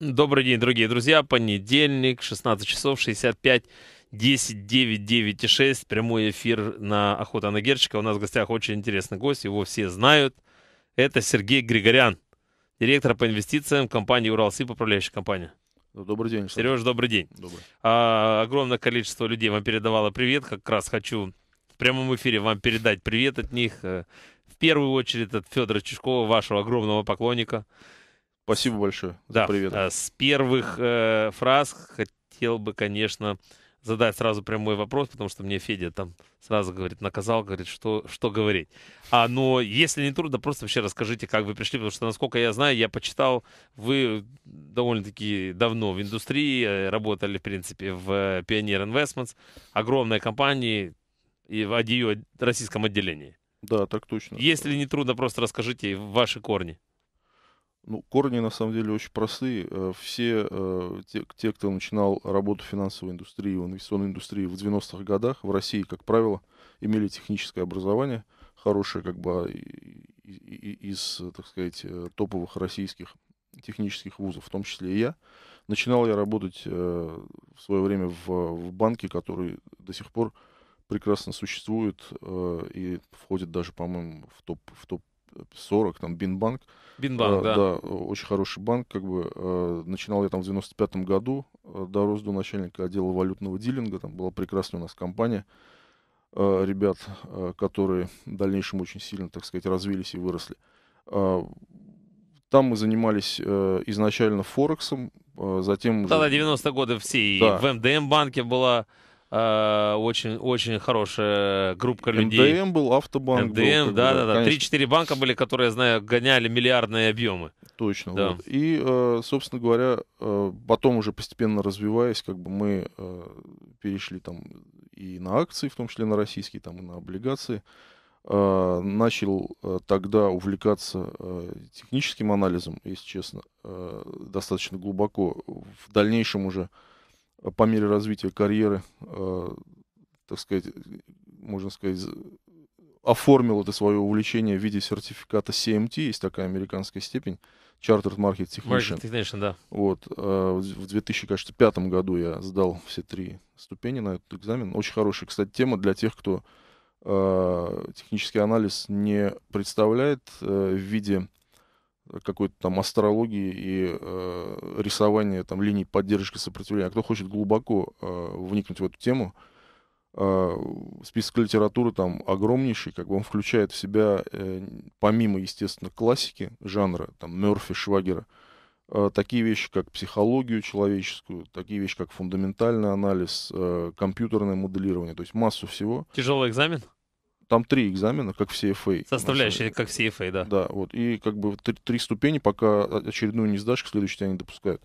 Добрый день, дорогие друзья. Понедельник, 16 часов 65, 10, 9, 9 и 6. Прямой эфир на «Охота на Герчика». У нас в гостях очень интересный гость, его все знают. Это Сергей Григорян, директор по инвестициям компании «Уралсиб», управляющая компания. Ну, добрый день, Александр. Сереж, добрый день. Добрый. А, огромное количество людей вам передавало привет. Как раз хочу в прямом эфире вам передать привет от них. Э, в первую очередь от Федора Чешкова, вашего огромного поклонника. Спасибо большое. Да. Привет. Э, с первых э, фраз хотел бы, конечно, задать сразу прямой вопрос, потому что мне Федя там сразу говорит, наказал, говорит, что, что говорить. А, но если не трудно, просто вообще расскажите, как вы пришли, потому что, насколько я знаю, я почитал, вы довольно-таки давно в индустрии, э, работали, в принципе, в э, Pioneer Investments, огромной компании и в ее российском отделении. Да, так точно. Если не трудно, просто расскажите ваши корни. Ну, корни на самом деле очень простые. Э, все э, те, те кто начинал работу в финансовой индустрии, в инвестиционной индустрии в 90-х годах в России, как правило, имели техническое образование, хорошее как бы а, из, так сказать, э, топовых российских технических вузов, в том числе и я. Начинал я работать в свое время в, в банке, который до сих пор прекрасно существует и входит даже, по-моему, в топ, в топ 40, там, Бинбанк. Бинбанк, да, э, да. Да, очень хороший банк, как бы. Э, начинал я там в 95 году, э, дорос до начальника отдела валютного дилинга, там была прекрасная у нас компания ребят, которые в дальнейшем очень сильно, так сказать, развились и выросли. Там мы занимались изначально Форексом, затем... Тогда 90-е годы все, да. и в МДМ банке была Э, очень, очень хорошая группа людей. МДМ был, Автобанк МДМ, был. да, да, да. Три-четыре банка были, которые, я знаю, гоняли миллиардные объемы. Точно, да. Вот. И, э, собственно говоря, э, потом уже постепенно развиваясь, как бы мы перешли там и на акции, в том числе на российские, там и на облигации. Начал тогда увлекаться техническим анализом, если честно, достаточно глубоко. В дальнейшем уже по мере развития карьеры, э, так сказать, можно сказать, оформил это свое увлечение в виде сертификата CMT, есть такая американская степень, Chartered Market Technician. Market Technician, да. Вот, э, в 2005 году я сдал все три ступени на этот экзамен. Очень хорошая, кстати, тема для тех, кто э, технический анализ не представляет в виде какой-то там астрологии и э, рисования там линий поддержки и сопротивления. А кто хочет глубоко э, вникнуть в эту тему, э, список литературы там огромнейший, как бы он включает в себя, э, помимо, естественно, классики жанра, там, Мерфи, Швагера, э, такие вещи, как психологию человеческую, такие вещи, как фундаментальный анализ, э, компьютерное моделирование, то есть массу всего. Тяжелый экзамен? Там три экзамена, как в CFA. Составляющие, как в CFA, да. Да, вот. И как бы три, три ступени, пока очередную не сдашь, к следующей тебя не допускают.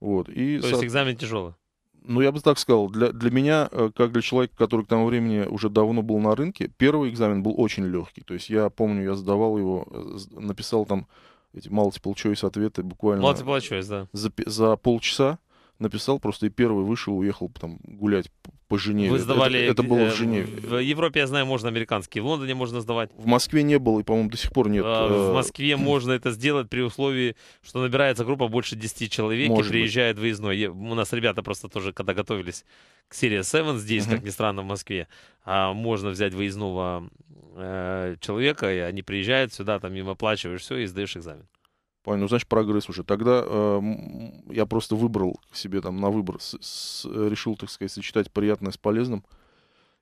Вот. И, То со... есть экзамен тяжелый? Ну, я бы так сказал, для, для меня, э, как для человека, который к тому времени уже давно был на рынке, первый экзамен был очень легкий. То есть я помню, я сдавал его, э, написал там эти multiple choice ответы буквально... Multiple choice, да. За, за полчаса написал просто и первый вышел, уехал там гулять по Женеве. Вы сдавали... Это, это было в э, Женеве. В Европе, я знаю, можно американские. В Лондоне можно сдавать. В Москве не было и, по-моему, до сих пор нет. А, э, в Москве можно это сделать при условии, что набирается группа больше 10 человек Может и приезжает быть. выездной. У нас ребята просто тоже, когда готовились к серии 7 здесь, как ни странно, в Москве, а, можно взять выездного э, человека, и они приезжают сюда, там им оплачиваешь все и сдаешь экзамен. Понял, ну, значит, прогресс уже. Тогда э, я просто выбрал себе там на выбор, с, с, э, решил, так сказать, сочетать приятное с полезным.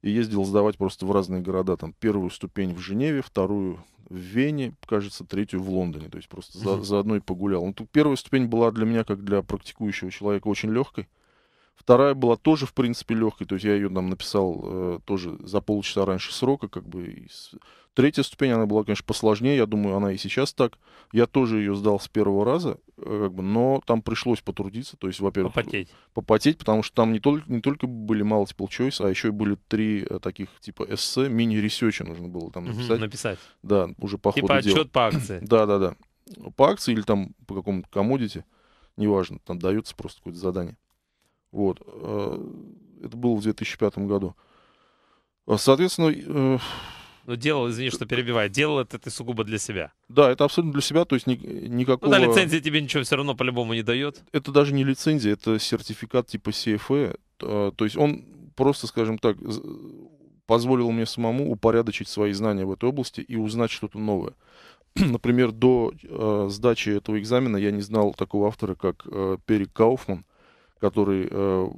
И ездил сдавать просто в разные города. Там первую ступень в Женеве, вторую в Вене, кажется, третью в Лондоне. То есть просто за, mm заодно и погулял. Ну, тут первая ступень была для меня, как для практикующего человека, очень легкой. Вторая была тоже, в принципе, легкой, то есть я ее там написал э, тоже за полчаса раньше срока, как бы. И с... Третья ступень, она была, конечно, посложнее, я думаю, она и сейчас так. Я тоже ее сдал с первого раза, э, как бы, но там пришлось потрудиться, то есть, во-первых... Попотеть. Попотеть, потому что там не только, не только были multiple типа choice, а еще и были три э, таких, типа, эссе, мини ресечи нужно было там написать. Угу, написать. Да, уже по типа ходу отчет дела. по акции. Да-да-да. По акции или там по какому-то комодите, неважно, там дается просто какое-то задание. Вот. Э, это было в 2005 году. А, соответственно... Э, Но ну, делал, извини, что перебиваю, делал это ты сугубо для себя. Да, это абсолютно для себя, то есть ни, никакого... Ну да, лицензия тебе ничего все равно по-любому не дает. Это даже не лицензия, это сертификат типа CFE. А, то есть он просто, скажем так, позволил мне самому упорядочить свои знания в этой области и узнать что-то новое. Например, до э, сдачи этого экзамена я не знал такого автора, как э, Перик Кауфман который э,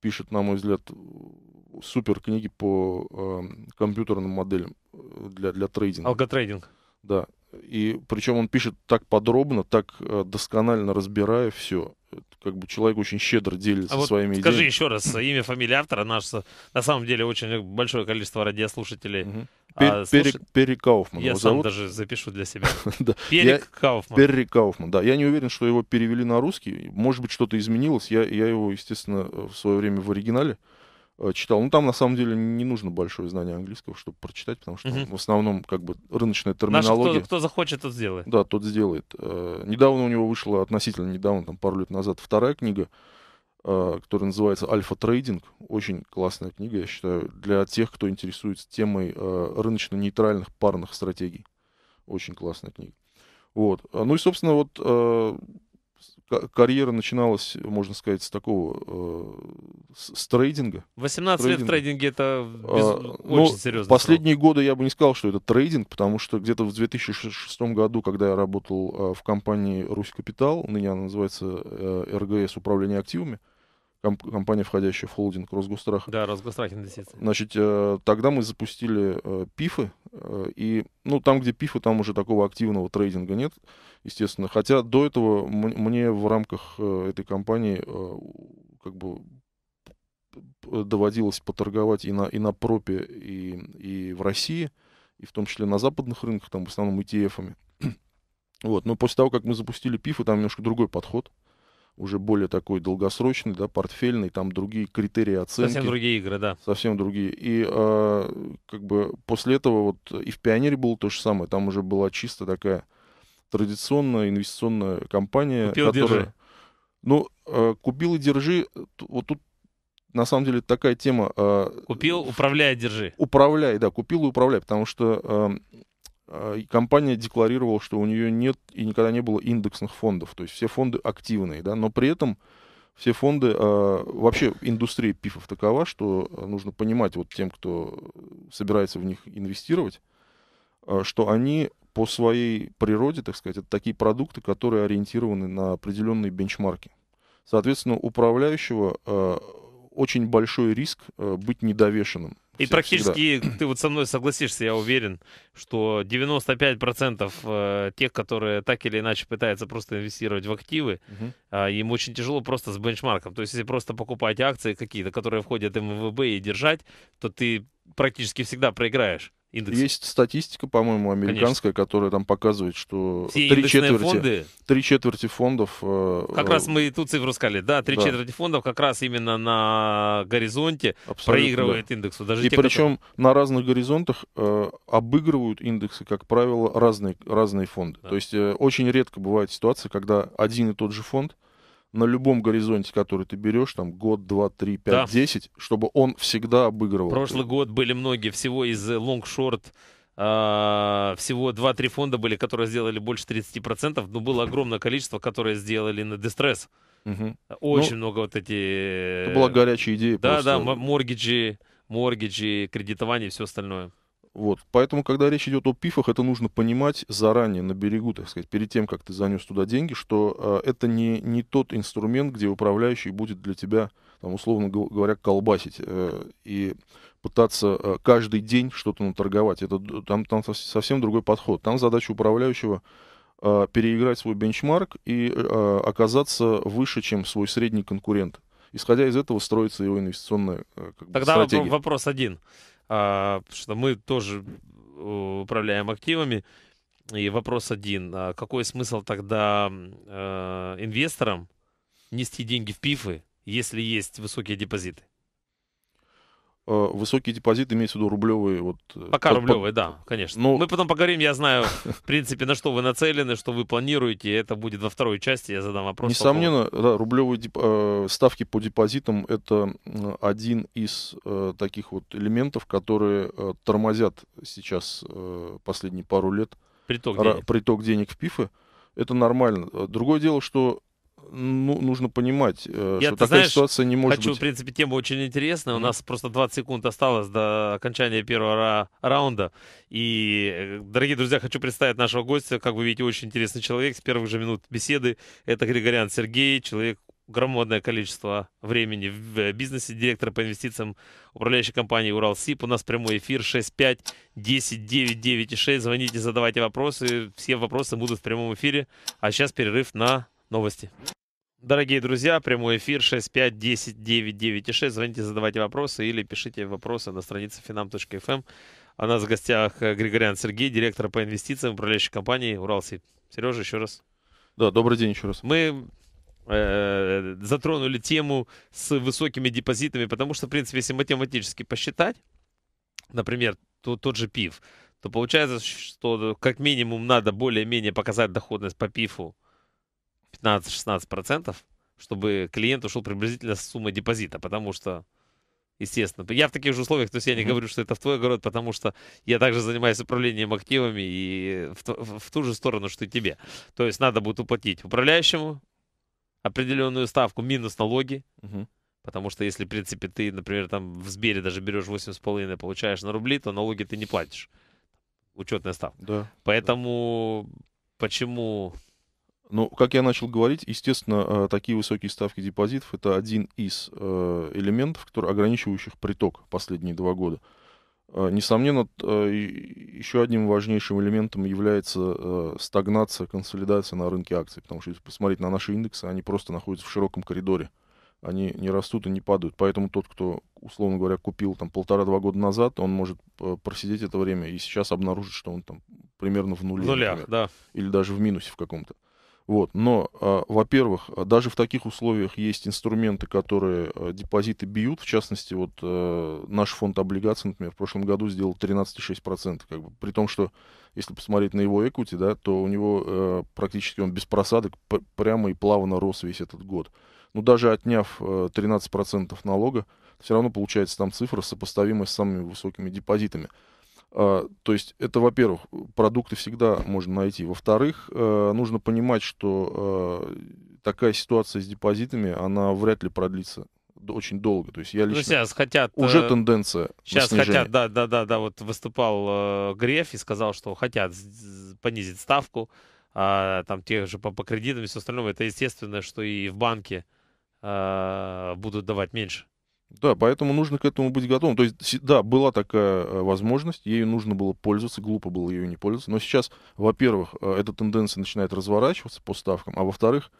пишет, на мой взгляд, супер книги по э, компьютерным моделям э, для, для трейдинга. Алготрейдинг. Да. И причем он пишет так подробно, так э, досконально разбирая все как бы человек очень щедро делится а вот своими скажи идеями. Скажи еще раз э, имя, фамилия автора. Наш, на самом деле очень э, большое количество радиослушателей. Угу. Пер, а, Перри, слушай... Перри Кауфман. Я сам зовут. даже запишу для себя. да. Перри я... Кауфман. Перри Кауфман, да. Я не уверен, что его перевели на русский. Может быть, что-то изменилось. Я, я его, естественно, э, в свое время в оригинале. Э, читал. Ну, там, на самом деле, не нужно большое знание английского, чтобы прочитать, потому что угу. в основном, как бы, рыночная терминология... Наш, кто, кто захочет, тот сделает. Да, тот сделает. Э, недавно у него вышла, относительно недавно, там, пару лет назад, вторая книга, э, которая называется «Альфа-трейдинг». Очень классная книга, я считаю, для тех, кто интересуется темой э, рыночно-нейтральных парных стратегий. Очень классная книга. Вот. Э, ну и, собственно, вот э, карьера начиналась, можно сказать, с такого, э, с трейдинга. 18 трейдинга. лет в трейдинге это без... а, ну, очень серьезно. Последние срок. годы я бы не сказал, что это трейдинг, потому что где-то в 2006 году, когда я работал э, в компании «Русь Капитал», ныне она называется э, РГС «Управление активами», компания, входящая в холдинг Росгострах. Да, Росгострах инвестиции. Значит, э, тогда мы запустили э, пифы, э, и, ну, там, где пифы, там уже такого активного трейдинга нет, естественно. Хотя до этого мне в рамках этой компании как бы доводилось поторговать и на, и на пропе, и, и в России, и в том числе на западных рынках, там в основном ETF-ами. Вот. Но после того, как мы запустили пифы, там немножко другой подход — уже более такой долгосрочный, да, портфельный, там другие критерии оценки. Совсем другие игры, да. Совсем другие. И э, как бы после этого вот и в «Пионере» было то же самое. Там уже была чисто такая традиционная инвестиционная компания. Купил, которая... держи. Ну, э, купил и держи. Вот тут на самом деле такая тема. Э, купил, управляй, держи. Управляй, да, купил и управляй, потому что э, а, компания декларировала, что у нее нет и никогда не было индексных фондов, то есть все фонды активные, да, но при этом все фонды, э, вообще индустрия пифов такова, что а, нужно понимать вот тем, кто собирается в них инвестировать, что они по своей природе, так сказать, это такие продукты, которые ориентированы на определенные бенчмарки. Соответственно, управляющего очень большой риск быть недовешенным и всегда. практически ты вот со мной согласишься, я уверен, что 95% э, тех, которые так или иначе пытаются просто инвестировать в активы, угу. им очень тяжело просто с бенчмарком. То есть если просто покупать акции какие-то, которые входят в МВБ и держать, то ты практически всегда проиграешь индексы. Есть статистика, по-моему, американская, Конечно. которая там показывает, что три четверти, фонды... три четверти фондов... Э, как раз мы и ту цифру сказали, да, три да. четверти фондов как раз именно на горизонте Абсолютно, проигрывает да. индексу. Даже и те, причем которые... на разных горизонтах э, обыгрывают индексы, как правило, разные, разные фонды. Да. То есть э, очень редко бывает ситуация, когда один и тот же фонд на любом горизонте, который ты берешь, там год, два, три, пять, да. десять, чтобы он всегда обыгрывал. Прошлый год были многие всего из лонгшорт э, а, всего 2-3 фонда были, которые сделали больше 30%, но было огромное количество, которые сделали на дистресс. Угу. Очень ну, много вот эти... Это была горячая идея. Да, просто. да, моргиджи, моргиджи, кредитование и все остальное. Вот. Поэтому, когда речь идет о пифах, это нужно понимать заранее, на берегу, так сказать, перед тем, как ты занес туда деньги, что э, это не, не тот инструмент, где управляющий будет для тебя, там, условно говоря, колбасить э, и пытаться э, каждый день что-то наторговать. Это, там, там совсем другой подход. Там задача управляющего э, переиграть свой бенчмарк и э, оказаться выше, чем свой средний конкурент. Исходя из этого строится его инвестиционная э, как Тогда бы, стратегия. вопрос один. А, что мы тоже э, управляем активами. И вопрос один, а какой смысл тогда э, инвесторам нести деньги в пифы, если есть высокие депозиты? Э, высокий депозит имеется в виду рублевые. Вот, э, Пока под, рублевые, под... да, конечно. Но... Ну, Мы потом поговорим, я знаю, в принципе, на что вы нацелены, что вы планируете. Это будет во второй части, я задам вопрос. Несомненно, да, рублевые деп... Э, ставки по депозитам — это один из таких вот элементов, которые тормозят сейчас последние пару лет приток денег, приток денег в ПИФы. Это нормально. Другое дело, что ну, нужно понимать, э, что такая знаешь, ситуация не может хочу, быть. в принципе, тема очень интересная. Mm-hmm. У нас просто 20 секунд осталось до окончания первого ра- раунда. И, э, дорогие друзья, хочу представить нашего гостя. Как вы видите, очень интересный человек с первых же минут беседы. Это Григорян Сергей, человек громадное количество времени в бизнесе, директор по инвестициям управляющей компании «Уралсиб». У нас прямой эфир 65 10 9 9 6. Звоните, задавайте вопросы. Все вопросы будут в прямом эфире. А сейчас перерыв на новости. Дорогие друзья, прямой эфир 65 10 9 9 и 6. Звоните, задавайте вопросы или пишите вопросы на странице finam.fm. Эм. А у нас в гостях э, Григорян Сергей, директор по инвестициям управляющей компании «Уралсиб». Сережа, еще раз. Да, добрый день еще раз. Мы э, затронули тему с высокими депозитами, потому что, в принципе, если математически посчитать, например, то, тот же ПИФ, то получается, что как минимум надо более-менее показать доходность по ПИФу 15-16%, чтобы клиент ушел приблизительно с суммы депозита, потому что естественно. Я в таких же условиях, то есть я не говорю, что это в твой город, потому что я также занимаюсь управлением активами и в, в, в ту же сторону, что и тебе. То есть надо будет уплатить управляющему определенную ставку минус налоги, угу. потому что если, в принципе, ты, например, там в Сбере даже берешь 8,5, получаешь на рубли, то налоги ты не платишь. Учетная ставка. Да. Поэтому да. почему ну, как я начал говорить, естественно, э, такие высокие ставки депозитов – это один из э, элементов, который ограничивающих приток последние два года. Э, несомненно, еще одним важнейшим элементом является стагнация, консолидация на рынке акций, потому что если посмотреть на наши индексы, они просто находятся в широком коридоре. Они не растут и не падают. Поэтому тот, кто, условно говоря, купил там полтора-два года назад, он может просидеть это время и сейчас обнаружит, что он там примерно в нуле. В нулях, например, да. Или даже в минусе в каком-то. Вот. Но, а, во-первых, а, даже в таких условиях есть инструменты, которые а, депозиты бьют. В частности, вот наш фонд облигаций, например, в прошлом году сделал 13,6%. Как бы, при том, что если посмотреть на его экути, да, то у него практически он без просадок прямо и плавно рос весь этот год. Но даже отняв 13% налога, все равно получается там цифра, сопоставимая с самыми высокими депозитами. А, то есть это, во-первых, продукты всегда можно найти. Во-вторых, э, нужно понимать, что э, такая ситуация с депозитами, она вряд ли продлится очень долго. То есть я ну, лично... Ну, сейчас хотят... Уже э, тенденция Сейчас хотят, да, да, да, да. Вот выступал Греф и сказал, что хотят понизить ставку, а, там тех же по, по кредитам и все остальное. Это естественно, что и в банке э, будут давать меньше. Да, поэтому нужно к этому быть готовым. То есть, да, была такая э, возможность, ею нужно было пользоваться, глупо было ее не пользоваться. Но сейчас, во-первых, э, эта тенденция начинает разворачиваться по ставкам, а во-вторых,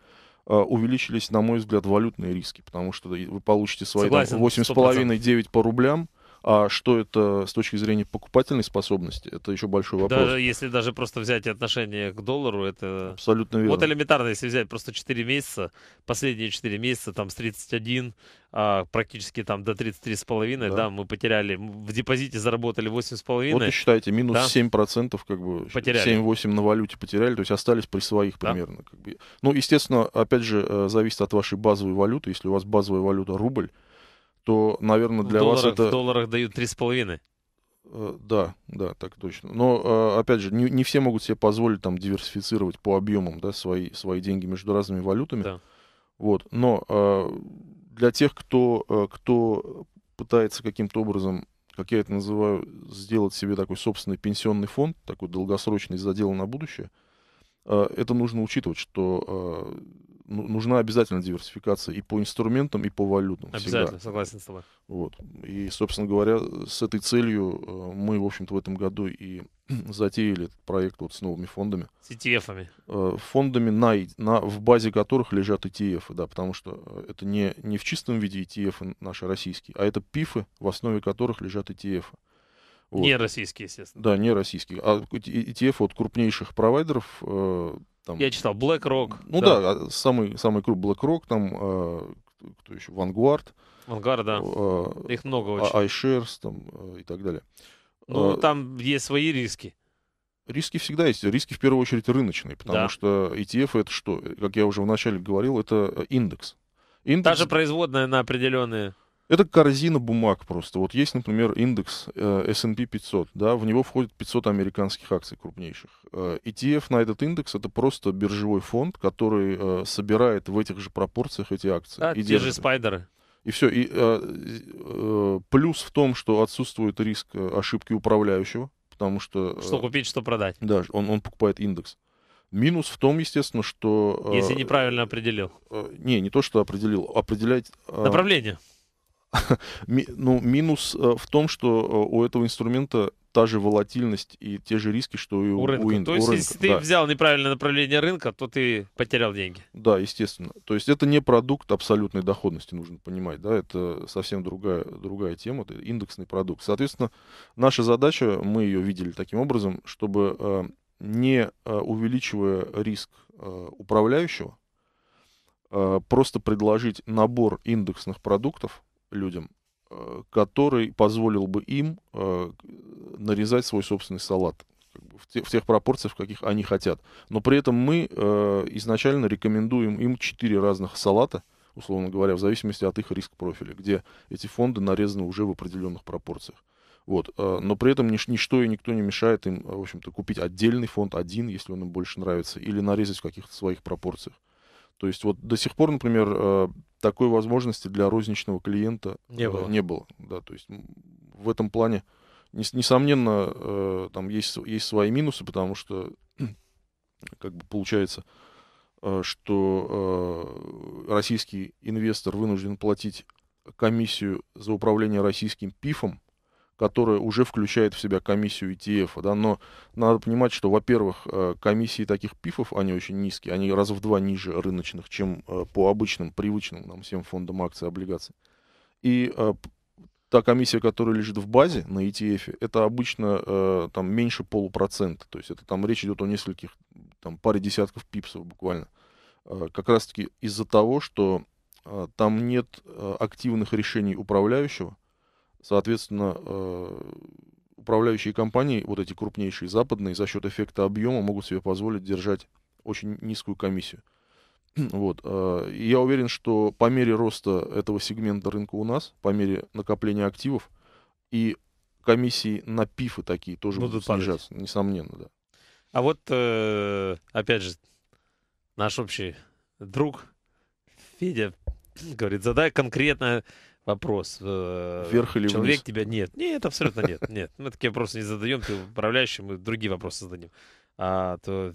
э, увеличились, на мой взгляд, валютные риски, потому что вы получите свои 8,5-9 по рублям, а что это с точки зрения покупательной способности, это еще большой вопрос. Даже если даже просто взять отношение к доллару, это... Абсолютно верно. Вот элементарно, если взять просто 4 месяца, последние 4 месяца, там с 31 а, практически там до 33,5, да. да, мы потеряли, в депозите заработали 8,5. Вот и считайте, минус да? 7% как бы, 7-8 на валюте потеряли, то есть остались при своих да. примерно. Как бы. Ну, естественно, опять же, э, зависит от вашей базовой валюты, если у вас базовая валюта рубль, то, наверное, для вас это... В долларах дают 3,5. Э, да, да, так точно. Но, э, опять же, не, не все могут себе позволить там диверсифицировать по объемам да, свои, свои деньги между разными валютами. Да. Вот. Но э, для тех, кто, кто пытается каким-то образом, как я это называю, сделать себе такой собственный пенсионный фонд, такой долгосрочный задел на будущее, это нужно учитывать, что ну, нужна обязательно диверсификация и по инструментам, и по валютам. Обязательно, всегда. согласен с тобой. Вот. И, собственно говоря, с этой целью э, мы, в общем-то, в этом году и затеяли этот проект вот с новыми фондами. С ETF-ами. Э, фондами, на, на, в базе которых лежат ETF, да, потому что э, это не, не в чистом виде ETF наши российские, а это пифы, в основе которых лежат ETF. Вот. Не российские, естественно. Да, не российские. А ETF от крупнейших провайдеров там... Я читал BlackRock. Ну да, да а самый, самый круг BlackRock, там э, кто еще, Vanguard. Vanguard, да. Э, Их много а, очень. iShares там, э, и так далее. Ну, э, там есть свои риски. Риски всегда есть. Риски в первую очередь рыночные, потому да. что ETF это что? Как я уже вначале говорил, это индекс. Э, индекс... Та же производная на определенные это корзина бумаг просто. Вот есть, например, индекс э, S&P 500, да, в него входит 500 американских акций крупнейших. Э, ETF на этот индекс — это просто биржевой фонд, который э, собирает в этих же пропорциях эти акции. А и те держит. же спайдеры. И все. И, э, э, плюс в том, что отсутствует риск э, ошибки управляющего, потому что... Э, что купить, что продать. Да, он, он покупает индекс. Минус в том, естественно, что... Э, Если неправильно определил. Э, не, не то, что определил, определять... Направление. ну, минус э, в том, что э, у этого инструмента та же волатильность и те же риски, что и у, у рынка. У, то есть, рынка, если ты взял неправильное направление рынка, то ты потерял деньги. Да, естественно. То есть это не продукт абсолютной доходности, нужно понимать. Да? Это совсем другая, другая тема, это индексный продукт. Соответственно, наша задача, мы ее видели таким образом, чтобы э, не увеличивая риск управляющего, просто предложить набор индексных продуктов, людям, э, который позволил бы им э, нарезать свой собственный салат в, в тех пропорциях, в каких они хотят. Но при этом мы э, изначально рекомендуем им четыре разных салата, условно говоря, в зависимости от их риск-профиля, где эти фонды нарезаны уже в определенных пропорциях. Вот. Но при этом нич- ничто и никто не мешает им, в общем-то, купить отдельный фонд, один, если он им больше нравится, или нарезать в каких-то своих пропорциях. То есть вот до сих пор, например, такой возможности для розничного клиента не э, было. Не было да, то есть в этом плане, несомненно, э, там есть, есть свои минусы, потому что, как бы получается, э, что российский инвестор вынужден платить комиссию за управление российским ПИФом, которая уже включает в себя комиссию ETF. А, да? Но надо понимать, что, во-первых, э, комиссии таких пифов, они очень низкие, они раз в два ниже рыночных, чем э, по обычным, привычным нам всем фондам акций и облигаций. И э, та комиссия, которая лежит в базе на ETF, а, это обычно там меньше полупроцента. То есть это там речь идет о нескольких, там паре десятков пипсов буквально. как раз таки из-за того, что там нет активных решений управляющего, Соответственно, э, управляющие компании, вот эти крупнейшие западные, за счет эффекта объема могут себе позволить держать очень низкую комиссию. Вот. А, я уверен, что по мере роста этого сегмента рынка у нас, по мере накопления активов и комиссии на пифы такие тоже будут, снижаться, падать. несомненно, да. А вот, э, опять же, наш общий друг Федя говорит, задай конкретно вопрос. Э, Вверх или Человек вниз? тебя... Нет, нет, абсолютно нет. Нет, мы такие вопросы не задаем, ты управляющий, мы другие вопросы зададим. А, то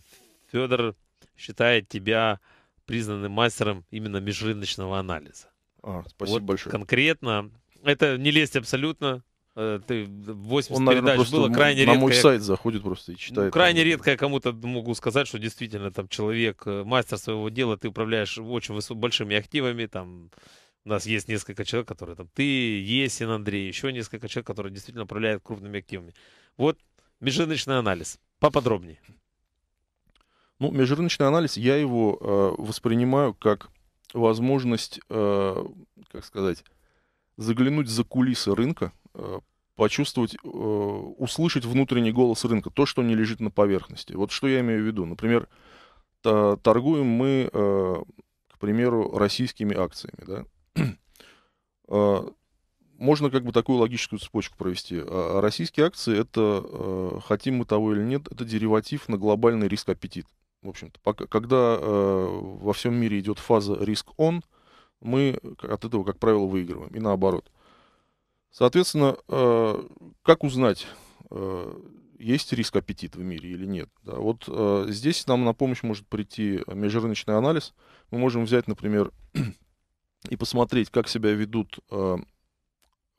Федор считает тебя признанным мастером именно межрыночного анализа. А, спасибо вот большое. Конкретно. Это не лезть абсолютно. Э, ты 80 Он, наверное, передач было крайне на редко. На мой сайт заходит просто и читает. Ну, крайне там. редко я кому-то могу сказать, что действительно там человек, э, мастер своего дела, ты управляешь очень большими активами, там у нас есть несколько человек, которые там, ты, Есин, Андрей, еще несколько человек, которые действительно управляют крупными активами. Вот межрыночный анализ. Поподробнее. Ну, межрыночный анализ, я его э, воспринимаю как возможность, э, как сказать, заглянуть за кулисы рынка, э, почувствовать, э, услышать внутренний голос рынка, то, что не лежит на поверхности. Вот что я имею в виду. Например, торгуем мы, э, к примеру, российскими акциями, да, а, можно как бы такую логическую цепочку провести. А, российские акции это, а, хотим мы того или нет, это дериватив на глобальный риск-аппетит. В общем-то, пока, когда во всем мире идет фаза риск-он, мы от этого, как правило, выигрываем. И наоборот. Соответственно, как узнать, есть риск аппетит в мире или нет. вот здесь нам на помощь может прийти межрыночный анализ. Мы можем взять, например, и посмотреть, как себя ведут э,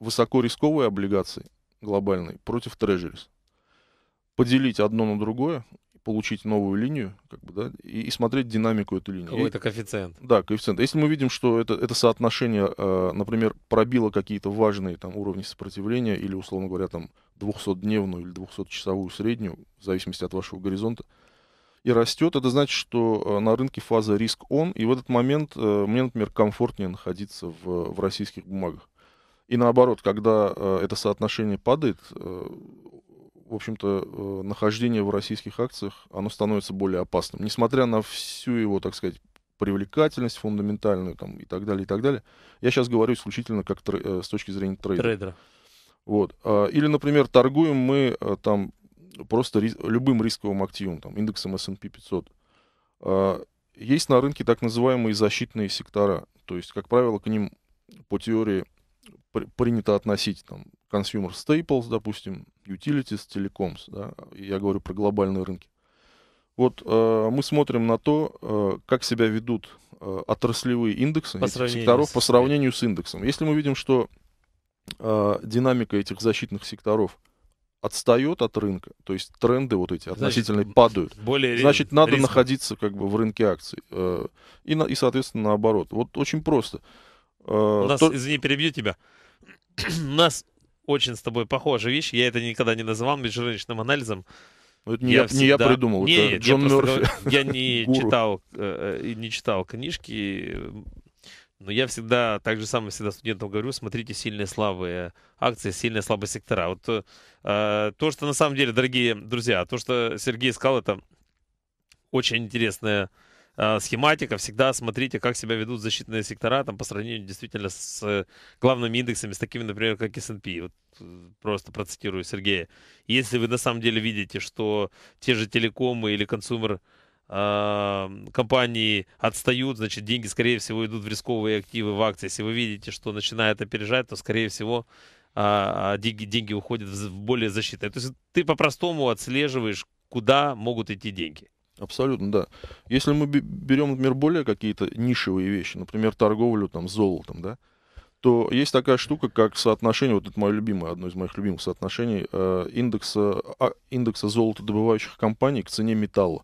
высокорисковые облигации глобальные против трежерис. Поделить одно на другое, получить новую линию, как бы, да, и, и смотреть динамику этой линии. Какой-то коэффициент. Да, коэффициент. Если мы видим, что это, это соотношение, э, например, пробило какие-то важные там, уровни сопротивления или, условно говоря, там 200-дневную или 200-часовую среднюю, в зависимости от вашего горизонта, и растет, это значит, что э, на рынке фаза риск-он, и в этот момент э, мне, например, комфортнее находиться в, в российских бумагах. И наоборот, когда э, это соотношение падает, в общем-то, нахождение в российских акциях, оно становится более опасным. Несмотря на всю его, так сказать, привлекательность фундаментальную там, и так далее, и так далее. Я сейчас говорю исключительно как с точки зрения трейдера. трейдера. Вот. А, или, например, торгуем мы там просто рис, любым рисковым активом, там, индексом S&P 500. Э, а, есть на рынке так называемые защитные сектора. То есть, как правило, к ним по теории при, принято относить там, consumer staples, допустим, utilities, telecoms. Да? Я говорю про глобальные рынки. Вот э, мы смотрим на то, э, как себя ведут э, отраслевые индексы по этих секторов с... по сравнению с индексом. Если мы видим, что э, динамика этих защитных секторов – отстает от рынка, то есть тренды вот эти относительно Значит, падают. Более Значит, надо риск. находиться как бы в рынке акций. Э, и, и, соответственно, наоборот. Вот очень просто. Э, У нас, То... извини, перебью тебя. У нас очень с тобой похожая вещь. Я это никогда не называл межрыночным анализом. Ну, это не я, я, всегда... не я придумал, не, это Джон я Мерфи. я не читал, э, э не читал книжки но я всегда, так же самое всегда студентам говорю, смотрите сильные слабые акции, сильные слабые сектора. Вот э, а, то, что на самом деле, дорогие друзья, то, что Сергей сказал, это очень интересная э, схематика. Всегда смотрите, как себя ведут защитные сектора там, по сравнению действительно с э, главными индексами, с такими, например, как S&P. Вот, э, просто процитирую Сергея. Если вы на самом деле видите, что те же телекомы или консумер consumer компании отстают, значит, деньги, скорее всего, идут в рисковые активы, в акции. Если вы видите, что начинает опережать, то, скорее всего, а, а, деньги, деньги уходят в более защитные. То есть ты по-простому отслеживаешь, куда могут идти деньги. Абсолютно, да. Если мы берем, например, более какие-то нишевые вещи, например, торговлю там золотом, да, то есть такая штука, как соотношение, вот это мое любимое, одно из моих любимых соотношений, э, индекса, а, индекса золотодобывающих компаний к цене металла.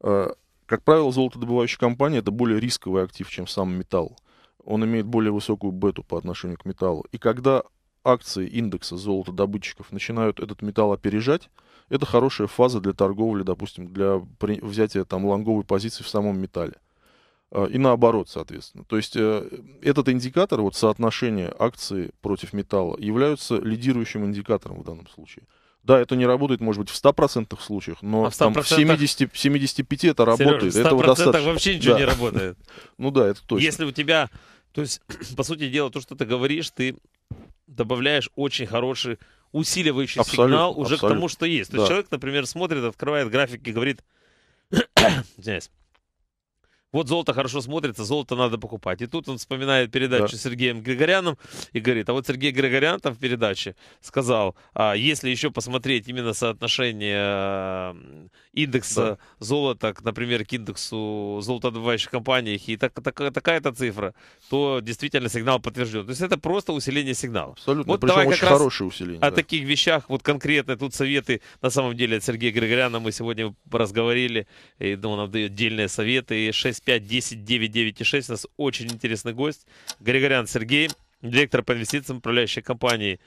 Э, как правило, золотодобывающая компания – это более рисковый актив, чем сам металл. Он имеет более высокую бету по отношению к металлу. И когда акции индекса золотодобытчиков начинают этот металл опережать, это хорошая фаза для торговли, допустим, для взятия там лонговой позиции в самом металле. Э, и наоборот, соответственно. То есть э, этот индикатор, вот соотношение акции против металла, является лидирующим индикатором в данном случае – да, это не работает, может быть, в 100% случаях, но а в, 100%? Там, в 70, 75% это работает. Сереж, в 100% этого достаточно. вообще ничего да. не работает. Ну да, это точно. Если у тебя, то есть, по сути дела, то, что ты говоришь, ты добавляешь очень хороший усиливающий абсолютно, сигнал уже абсолютно. к тому, что есть. То да. есть человек, например, смотрит, открывает график и говорит, вот золото хорошо смотрится, золото надо покупать. И тут он вспоминает передачу да. с Сергеем Григоряном и говорит, а вот Сергей Григорян там в передаче сказал, а если еще посмотреть именно соотношение э, индекса да. золота, например, к индексу золотодобывающих компаний, и так, так, такая-то цифра, то действительно сигнал подтвержден. То есть это просто усиление сигнала. Абсолютно, вот причем давай очень хорошее усиление. О да. таких вещах, вот конкретно тут советы, на самом деле, от Сергея Григоряна мы сегодня разговорили, и ну, он нам дает отдельные советы, и 6 5, 10, 9, 9 и 6. У нас очень интересный гость. Григорян Сергей, директор по инвестициям управляющей компании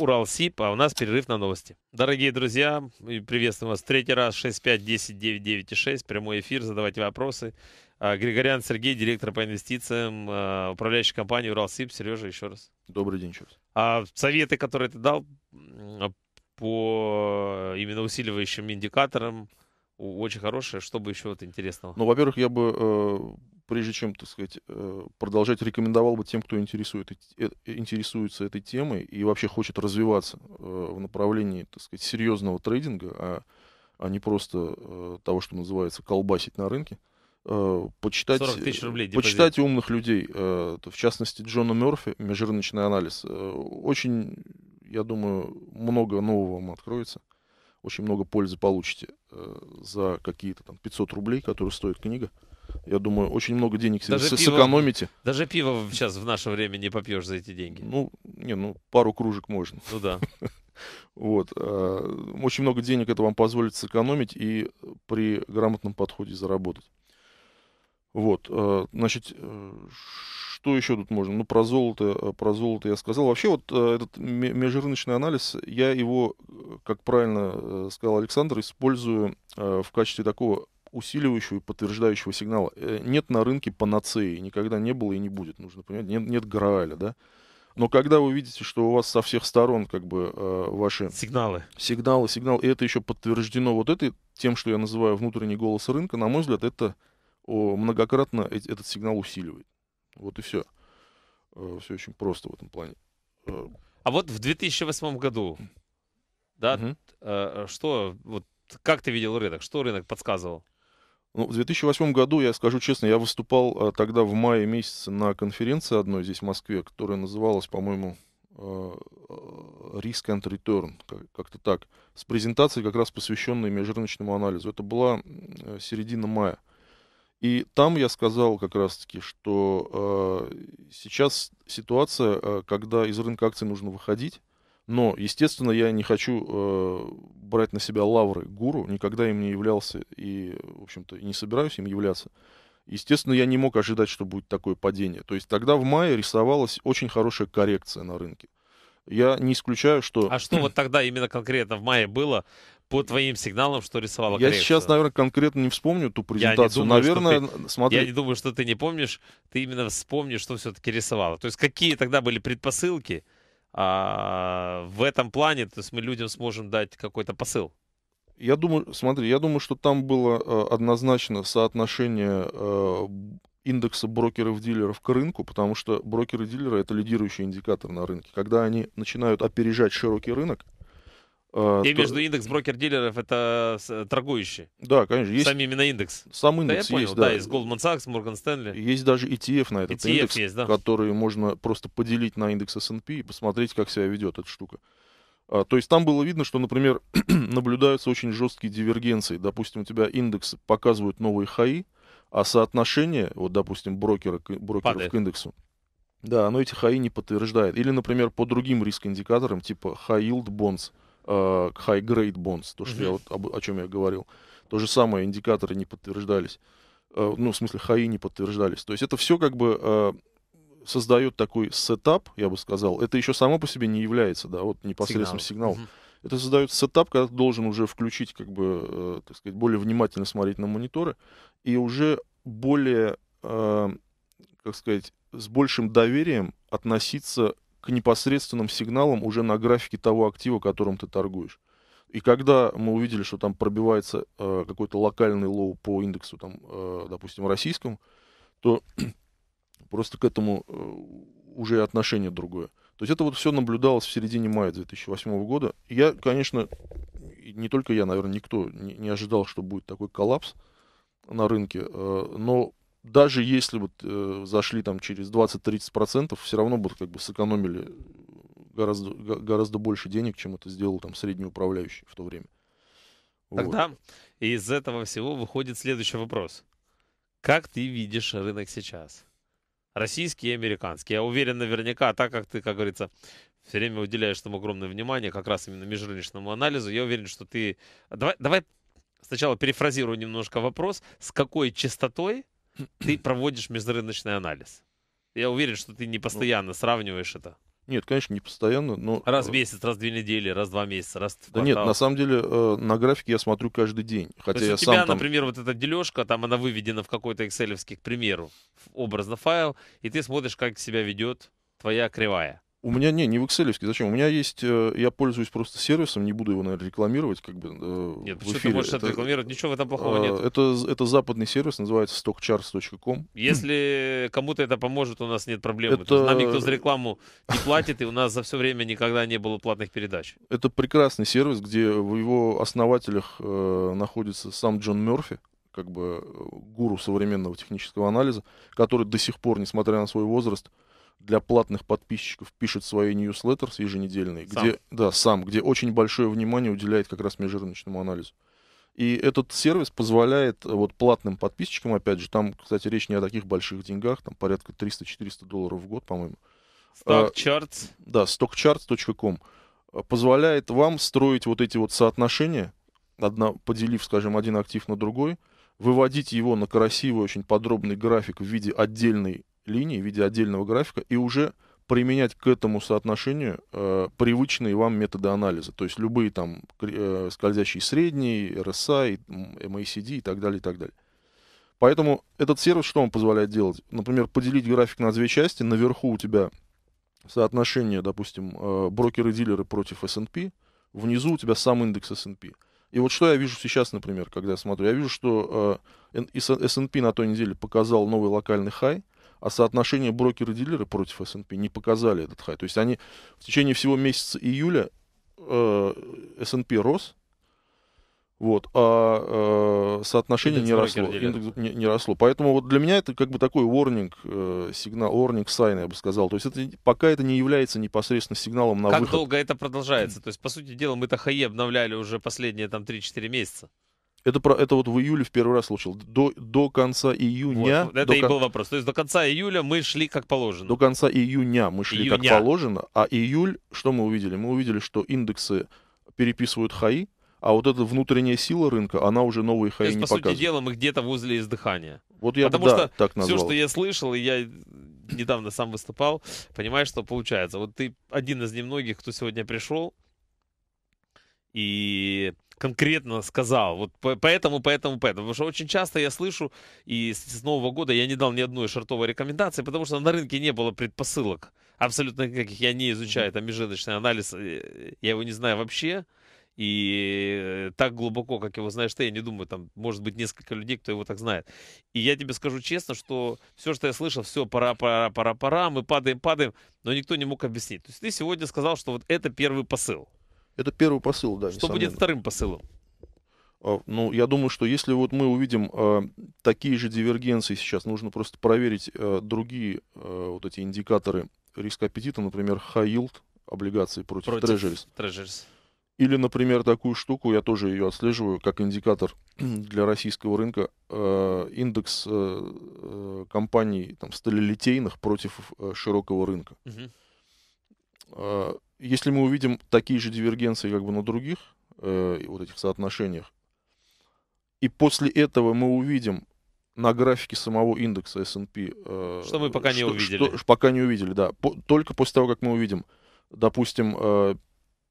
Урал СИП, а у нас перерыв на новости. Дорогие друзья, приветствуем вас третий раз, и 65109996, прямой эфир, задавайте вопросы. А, Григорян Сергей, директор по инвестициям а, управляющей компании Урал СИП. Сережа, еще раз. Добрый день, еще А советы, которые ты дал а, по именно усиливающим индикаторам, очень хорошее. Что бы еще вот интересного? Ну, во-первых, я бы, э, прежде чем, так сказать, э, продолжать, рекомендовал бы тем, кто интересует, э, интересуется этой темой и вообще хочет развиваться э, в направлении, так сказать, серьезного трейдинга, а, а не просто э, того, что называется, колбасить на рынке, э, почитать, почитать умных людей, в частности Джона Мерфи, межрыночный анализ. Очень, я думаю, много нового вам откроется, очень много пользы получите. Э, за какие-то там 500 рублей, которые стоит книга. Я думаю, очень много денег даже пиво, сэкономите. Даже пиво сейчас в наше время не попьешь за эти деньги. Ну, не, ну, пару кружек можно. Ну да. Вот. Э, очень много денег это вам позволит сэкономить и при грамотном подходе заработать. Вот, э, значит, э, что еще тут можно? Ну, про золото, э, про золото я сказал. Вообще вот этот межрыночный анализ, я его, как правильно сказал Александр, использую в качестве такого усиливающего и подтверждающего сигнала. Нет на рынке панацеи, никогда не было и не будет, нужно понимать. Нет, нет Грааля, да? Но когда вы видите, что у вас со всех сторон как бы ваши сигналы, сигналы, сигнал, и это еще подтверждено вот этой тем, что я называю внутренний голос рынка, на мой взгляд, это многократно этот сигнал усиливает. Вот и все. Э, все очень просто в этом плане. Э, а вот в 2008 году, да, угу. что, вот как ты видел рынок, что рынок подсказывал? Ну, в 2008 году, я скажу честно, я выступал тогда в мае месяце на конференции одной здесь в Москве, которая называлась, по-моему, Risk and Return, как-то так, с презентацией, как раз посвященной межрыночному анализу. Это была середина мая. И там я сказал как раз-таки, что э, сейчас ситуация, э, когда из рынка акций нужно выходить, но, естественно, я не хочу э, брать на себя лавры гуру, никогда им не являлся и, в общем-то, не собираюсь им являться. Естественно, я не мог ожидать, что будет такое падение. То есть тогда в мае рисовалась очень хорошая коррекция на рынке. Я не исключаю, что... А что вот тогда именно конкретно в мае было, по твоим сигналам, что рисовала Я коррекцию. сейчас, наверное, конкретно не вспомню ту презентацию. Я думаю, наверное, ты, смотри. Я не думаю, что ты не помнишь. Ты именно вспомнишь, что все-таки рисовала. То есть какие тогда были предпосылки а, в этом плане? То есть мы людям сможем дать какой-то посыл. Я думаю, смотри, я думаю, что там было э, однозначно соотношение э, индекса брокеров-дилеров к рынку, потому что брокеры-дилеры это лидирующий индикатор на рынке. Когда они начинают опережать широкий рынок, Uh, и то... между индекс брокер-дилеров это э, торгующие. Да, конечно. Есть... Сам именно индекс. Сам индекс да, я есть, понял, да. Да, из Goldman Sachs, Morgan Stanley. Есть даже ETF на этот ETF индекс, есть, да. который можно просто поделить на индекс S&P и посмотреть, как себя ведет эта штука. А, то есть там было видно, что, например, наблюдаются очень жесткие дивергенции. Допустим, у тебя индекс показывают новые хаи, а соотношение, вот, допустим, брокера, к, брокеров Падает. к индексу, да, оно эти хаи не подтверждает. Или, например, по другим риск-индикаторам, типа high yield bonds – Э, high-grade bonds, то, что mm-hmm. я вот об, о чем я говорил. То же самое, индикаторы не подтверждались. Э, ну, в смысле, хаи не подтверждались. То есть это все как бы э, создает такой сетап, я бы сказал. Это еще само по себе не является, да, вот непосредственно сигналом. сигнал. Mm-hmm. Это создает сетап, когда ты должен уже включить, как бы, э, так сказать, более внимательно смотреть на мониторы и уже более, э, как сказать, с большим доверием относиться к непосредственным сигналам уже на графике того актива, которым ты торгуешь. И когда мы увидели, что там пробивается э, какой-то локальный лоу по индексу, там, э, допустим, российскому, то просто к этому э, уже отношение другое. То есть это вот все наблюдалось в середине мая 2008 года. Я, конечно, не только я, наверное, никто не, не ожидал, что будет такой коллапс на рынке, э, но даже если вот э, зашли там через 20-30%, все равно будут как бы сэкономили гораздо, гораздо больше денег, чем это сделал там средний управляющий в то время. Тогда вот. из этого всего выходит следующий вопрос. Как ты видишь рынок сейчас? Российский и американский. Я уверен наверняка, так как ты, как говорится, все время уделяешь там огромное внимание как раз именно межрыночному анализу, я уверен, что ты... Давай, давай сначала перефразирую немножко вопрос. С какой частотой ты проводишь межрыночный анализ. Я уверен, что ты не ну. постоянно сравниваешь это. Нет, конечно, не постоянно, но... Раз в э, месяц, раз в две недели, раз в два месяца, раз в квартал. Да нет, на самом деле э, на графике я смотрю каждый день. Хотя То есть я у тебя, сам там... например, вот эта дележка, там она выведена в какой-то экселевский, к примеру, образно файл, и ты смотришь, как себя ведет твоя кривая. У меня не, не в Excel, зачем? У меня есть, э, я пользуюсь просто сервисом, не буду его, наверное, рекламировать, как бы. Э, нет, почему эфире. ты можешь это рекламировать? Ничего в этом э, плохого нет. Это, это западный сервис, называется stockcharts.com. Если кому-то это поможет, у нас нет проблем. Это... Нам никто за рекламу не платит, и у нас за все время никогда не было платных передач. Это прекрасный сервис, где в его основателях находится сам Джон Мерфи, как бы гуру современного технического анализа, который до сих пор, несмотря на свой возраст, для платных подписчиков пишет свои ньюслеттерс еженедельные, сам. где да сам, где очень большое внимание уделяет как раз межрыночному анализу. И этот сервис позволяет э, вот платным подписчикам, опять же, там, кстати, речь не о таких больших деньгах, там порядка 300-400 долларов в год, по-моему. Stockcharts. Э, а, да, stockcharts.com э, позволяет вам строить вот эти вот соотношения, одна, поделив, скажем, один актив на другой, выводить его на красивый, очень подробный график в виде отдельной линии в виде отдельного графика и уже применять к этому соотношению э, привычные вам методы анализа. То есть любые там э, скользящие средние, RSI, MACD и так далее, и так далее. Поэтому этот сервис что он позволяет делать? Например, поделить график на две части. Наверху у тебя соотношение, допустим, э, брокеры-дилеры против S&P. Внизу у тебя сам индекс S&P. И вот что я вижу сейчас, например, когда я смотрю. Я вижу, что э, S&P на той неделе показал новый локальный хай – а соотношение брокеры-дилеры против S&P не показали этот хай. То есть они в течение всего месяца июля э, S&P рос, вот, а э, соотношение индекс не росло, индекс не, не росло. Поэтому вот для меня это как бы такой warning э, сигнал, warning sign, я бы сказал. То есть это пока это не является непосредственно сигналом на как выход. Как долго это продолжается? То есть, по сути дела, мы-то хаи e e обновляли уже последние там 3-4 месяца. Это, про, это вот в июле в первый раз слушал До, до конца июня... Вот, ну, это до, и был вопрос. То есть до конца июля мы шли как положено. До конца июня мы шли июня. как положено. А июль, что мы увидели? Мы увидели, что индексы переписывают хаи, а вот эта внутренняя сила рынка, она уже новые хаи То есть, не по показывает. сути дела, мы где-то в узле издыхания. Вот я Потому да, что так назвал. все, что я слышал, и я недавно сам выступал, понимаешь, что получается. Вот ты один из немногих, кто сегодня пришел, и конкретно сказал. Вот поэтому, поэтому, поэтому. Потому что очень часто я слышу, и с Нового года я не дал ни одной шартовой рекомендации, потому что на рынке не было предпосылок. Абсолютно никаких. Я не изучаю там межрыночный анализ, э, я его не знаю вообще. И э, так глубоко, как его знаешь ты, я не думаю, там может быть несколько людей, кто его так знает. И я тебе скажу честно, что все, что я слышал, все, пора, пора, пора, пора, мы падаем, падаем, но никто не мог объяснить. То есть ты сегодня сказал, что вот это первый посыл. Это первый посыл, да. Что будет вторым посылом? А, ну, я думаю, что если вот мы увидим э, такие же дивергенции сейчас, нужно просто проверить э, другие э, вот эти индикаторы риска аппетита, например, high yield облигации против, против treasuries. treasuries. Или, например, такую штуку, я тоже ее отслеживаю как индикатор для российского рынка, э, индекс э, компаний там, сталелитейных против э, широкого рынка. Uh-huh если мы увидим такие же дивергенции как бы на других э, вот этих соотношениях, и после этого мы увидим на графике самого индекса S&P... Э, что мы пока что, не увидели. Что, пока не увидели, да. По, только после того, как мы увидим, допустим, э,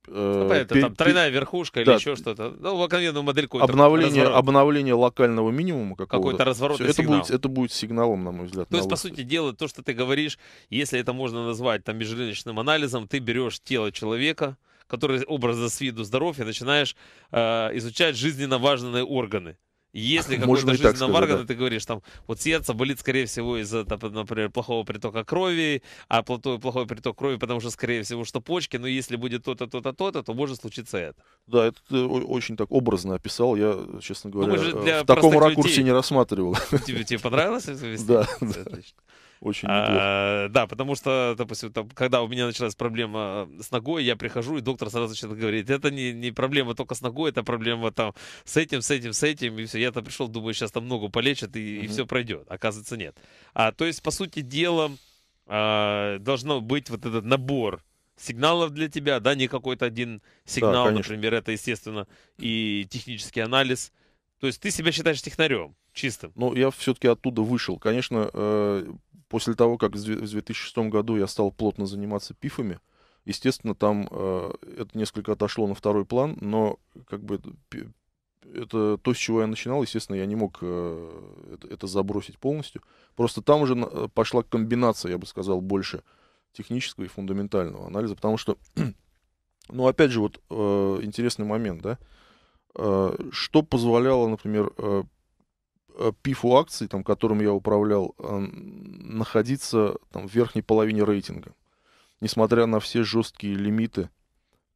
ну, э, понятно, пер... там тройная верхушка да, или еще что-то. Ну, обыкновенную модельку. Обновление, обновление локального минимума какого-то. Какой-то разворотный Все, сигнал. Это будет, это будет сигналом, на мой взгляд. То есть, по сути дела, то, что ты говоришь, если это можно назвать там межрыночным анализом, ты берешь тело человека, который образа с виду здоров, и начинаешь э, изучать жизненно важные органы. Если какой-то жизненно варгана, да. ты говоришь, там, вот сердце болит, скорее всего, из-за, например, плохого притока крови, а плохой, плохой приток крови, потому что, скорее всего, что почки, но если будет то-то, то-то, то-то, то может случиться это. Да, это ты очень так образно описал, я, честно ну, говоря, ну, в таком ракурсе людей... не рассматривал. Тебе, тебе понравилось? Да, да. Отлично. Очень А, да, потому что, допустим, там, когда у меня началась проблема с ногой, я прихожу, и доктор сразу начинает говорить, это не, не проблема только с ногой, это проблема там с этим, с этим, с этим, и все. я там пришел, думаю, сейчас там ногу полечат, и, mm-hmm. и все пройдет. Оказывается, нет. А, то есть, по сути дела, а, должно быть вот этот набор сигналов для тебя, да, не какой-то один сигнал, да, например, это, естественно, и технический анализ. То есть ты себя считаешь технарем, чистым? Ну, я все-таки оттуда вышел. Конечно, э, после того, как в 2006 году я стал плотно заниматься пифами, естественно, там э, это несколько отошло на второй план, но как бы это то, с чего я начинал, естественно, я не мог э, это, забросить полностью. Просто там уже э, пошла комбинация, я бы сказал, больше технического и фундаментального анализа, потому что, ну, опять же, вот э, интересный момент, да, э, что позволяло, например, э, Э, пифу акций, там, которым я управлял, э, находиться там, в верхней половине рейтинга. Несмотря на все жесткие лимиты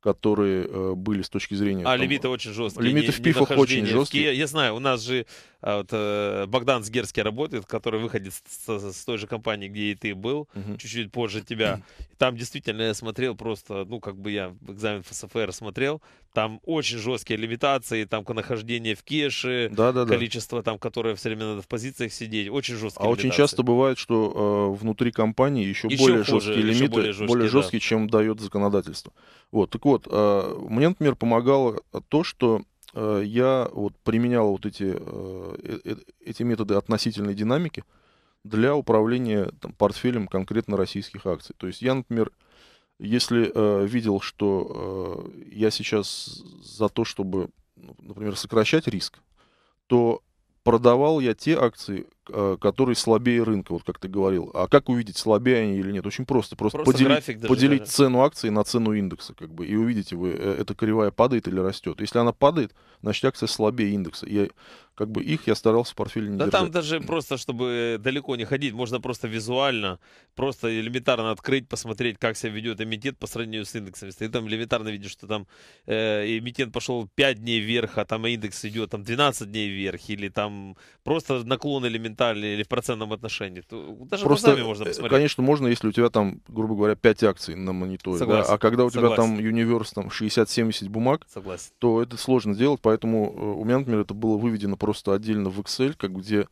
которые э, были с точки зрения... А там, лимиты очень жесткие. Лимиты в пифах очень жесткие. Я, знаю, у нас же а, вот, э, Богдан Сгерский работает, который выходит с, с, с той же компании, где и ты был, угу. чуть-чуть позже тебя. Там действительно я смотрел просто, ну, как бы я экзамен ФСФР смотрел, там очень жесткие лимитации, там нахождение в кеше, да, да, количество там, которое все время надо в позициях сидеть, очень жесткие А лимитации. очень часто бывает, что э, внутри компании еще, еще более хуже, жесткие еще лимиты, более жесткие, более жесткие да. чем дает законодательство. Вот, так вот, вот, э, мне, например, помогало то, что э, я вот применял вот эти, э, эти методы относительной динамики для управления там, портфелем конкретно российских акций. То есть я, например, если видел, что я сейчас за то, чтобы, ну, например, сокращать риск, то продавал я те акции, Э, который слабее рынка, вот как ты говорил. А как увидеть, слабее они или нет? Очень просто. Просто, просто поделить, даже, поделить даже. цену акции на цену индекса, как бы, и увидите вы, э, эта кривая падает или растет. Если она падает, значит, акция слабее индекса. Я, как бы их я старался в портфеле не да держать. Да там даже просто, чтобы э, далеко не ходить, можно просто визуально, просто элементарно открыть, посмотреть, как себя ведет эмитент по сравнению с индексами. Если ты там элементарно видишь, что там э, эмитент пошел 5 дней вверх, а там индекс идет там 12 дней вверх, или там просто наклон элементарно процентали или в процентном отношении. То даже Просто, можно э, посмотреть. Конечно, можно, если у тебя там, грубо говоря, 5 акций на мониторе. Согласен. Да? А когда у тебя Согласен. там Universe там, 60-70 бумаг, Согласен. то это сложно делать. Поэтому э, у меня, например, это было выведено просто отдельно в Excel, как где э,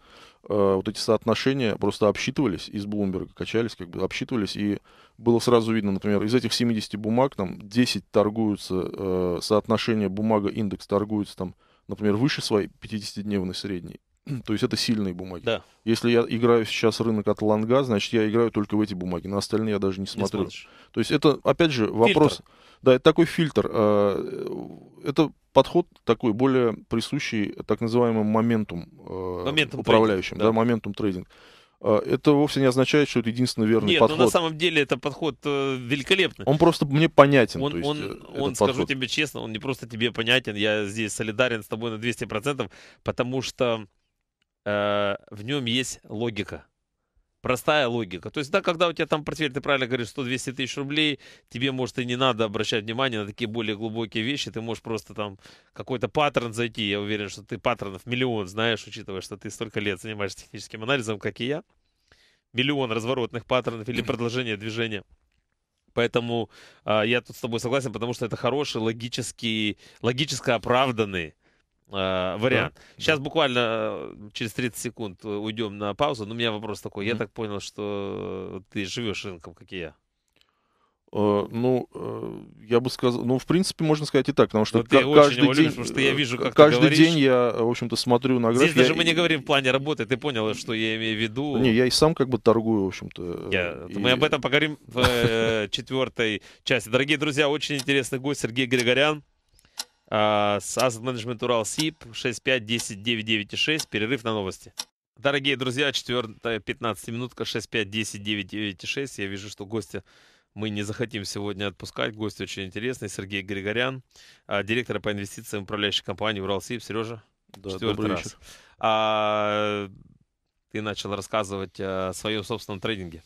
вот эти соотношения просто обсчитывались из Bloomberg, качались, как бы обсчитывались, и было сразу видно, например, из этих 70 бумаг там 10 торгуются, э, соотношение бумага-индекс торгуется там, например, выше своей 50-дневной средней, То есть это сильные бумаги. Да. Если я играю сейчас рынок от лонга, значит, я играю только в эти бумаги. На остальные я даже не смотрю. Не То есть это, опять же, вопрос... Фильтр. Да, это такой фильтр. А, это подход такой более присущий так называемым моментум, а, моментум управляющим, трейдинг, да. моментум трейдинг. А, это вовсе не означает, что это единственный верный Нет, подход. Нет, ну на самом деле это подход э, великолепный. Он просто мне понятен. Он, есть, он, э, он скажу тебе честно, он не просто тебе понятен, я здесь солидарен с тобой на 200%, потому что Э, в нем есть логика. Простая логика. То есть, да, когда у тебя там портфель, ты правильно говоришь, 100-200 тысяч рублей, тебе, может, и не надо обращать внимание на такие более глубокие вещи, ты можешь просто там какой-то паттерн зайти. Я уверен, что ты паттернов миллион знаешь, учитывая, что ты столько лет занимаешься техническим анализом, как и я. Миллион разворотных паттернов или продолжения движения. Поэтому э, я тут с тобой согласен, потому что это хороший, логический, логически оправданный Э, вариант. Да. Сейчас да. буквально э, через 30 секунд э, уйдем на паузу. Но у меня вопрос такой. Mm-hmm. Я так понял, что ты живешь рынком, как и я. Uh, ну, uh, я бы сказал, ну, в принципе, можно сказать и так, потому что ты каждый день, любишь, потому что я вижу, как каждый день я, в общем-то, смотрю на график. Здесь даже я... мы не говорим в плане работы, ты понял, что я имею в виду? Не, я и сам как бы торгую, в общем-то. Я... И... Мы об этом поговорим в четвертой части. Дорогие друзья, очень интересный гость Сергей Григорян. А, с Asset Management Урал СИП 65109996. Перерыв на новости. Дорогие друзья, четвертая 15 минутка 6510996. Я вижу, что гостя мы не захотим сегодня отпускать. Гость очень интересный, Сергей Григорян, а, директор по инвестициям управляющей компании Урал СИП. Сережа, да, четвертый раз. А, ты начал рассказывать о своем собственном трейдинге.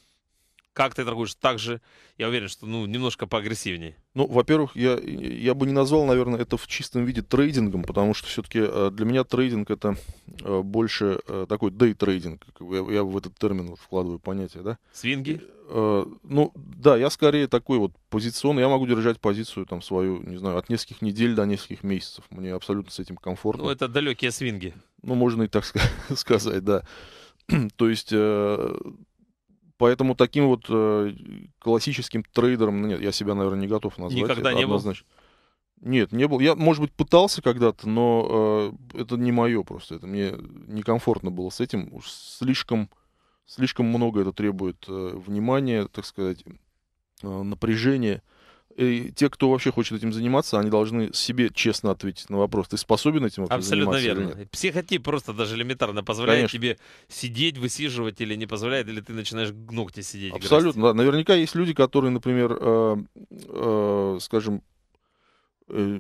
Как ты торгуешь? Так же, я уверен, что ну, немножко поагрессивнее. Ну, во-первых, я, я бы не назвал, наверное, это в чистом виде трейдингом, потому что все-таки э, для меня трейдинг это э, больше э, такой дейтрейдинг. Я, я в этот термин вкладываю понятие, да? Свинги? ну, да, я скорее такой вот позиционный, я могу держать позицию там свою, не знаю, от нескольких недель до нескольких месяцев. Мне абсолютно с этим комфортно. Ну, это далекие свинги. Ну, можно и так сказать, да. То есть поэтому таким вот э, классическим трейдером, ну, нет, я себя, наверное, не готов назвать. Никогда не однозначно. был? Нет, не был. Я, может быть, пытался когда-то, но э, это не мое просто. Это мне некомфортно было с этим. Уж слишком, слишком много это требует э, внимания, так сказать, э, напряжения. И те, кто вообще хочет этим заниматься, они должны себе честно ответить на вопрос, ты способен этим вообще Абсолютно заниматься верно. Или нет? Психотип просто даже элементарно позволяет Конечно. тебе сидеть, высиживать или не позволяет, или ты начинаешь ногти сидеть. Абсолютно, да. Наверняка есть люди, которые, например, э, э, скажем, э,